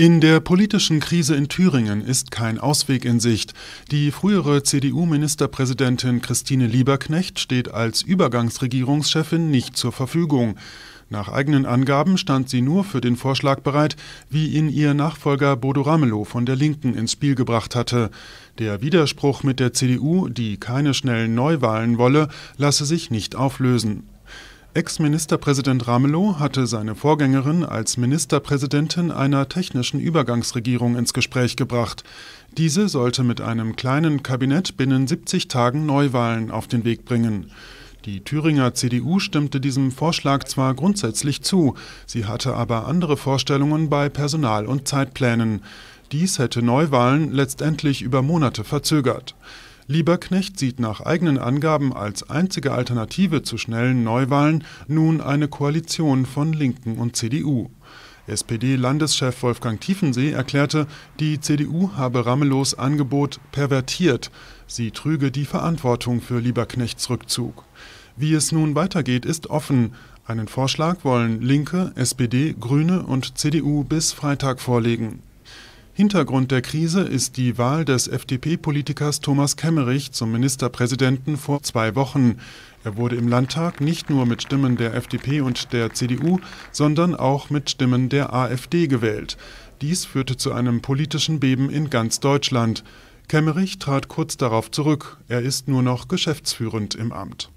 In der politischen Krise in Thüringen ist kein Ausweg in Sicht. Die frühere CDU-Ministerpräsidentin Christine Lieberknecht steht als Übergangsregierungschefin nicht zur Verfügung. Nach eigenen Angaben stand sie nur für den Vorschlag bereit, wie ihn ihr Nachfolger Bodo Ramelow von der Linken ins Spiel gebracht hatte. Der Widerspruch mit der CDU, die keine schnellen Neuwahlen wolle, lasse sich nicht auflösen. Ex-Ministerpräsident Ramelow hatte seine Vorgängerin als Ministerpräsidentin einer technischen Übergangsregierung ins Gespräch gebracht. Diese sollte mit einem kleinen Kabinett binnen 70 Tagen Neuwahlen auf den Weg bringen. Die Thüringer CDU stimmte diesem Vorschlag zwar grundsätzlich zu, sie hatte aber andere Vorstellungen bei Personal und Zeitplänen. Dies hätte Neuwahlen letztendlich über Monate verzögert. Lieberknecht sieht nach eigenen Angaben als einzige Alternative zu schnellen Neuwahlen nun eine Koalition von Linken und CDU. SPD-Landeschef Wolfgang Tiefensee erklärte, die CDU habe Ramelows Angebot pervertiert. Sie trüge die Verantwortung für Lieberknechts Rückzug. Wie es nun weitergeht, ist offen. Einen Vorschlag wollen Linke, SPD, Grüne und CDU bis Freitag vorlegen. Hintergrund der Krise ist die Wahl des FDP-Politikers Thomas Kemmerich zum Ministerpräsidenten vor zwei Wochen. Er wurde im Landtag nicht nur mit Stimmen der FDP und der CDU, sondern auch mit Stimmen der AfD gewählt. Dies führte zu einem politischen Beben in ganz Deutschland. Kemmerich trat kurz darauf zurück. Er ist nur noch geschäftsführend im Amt.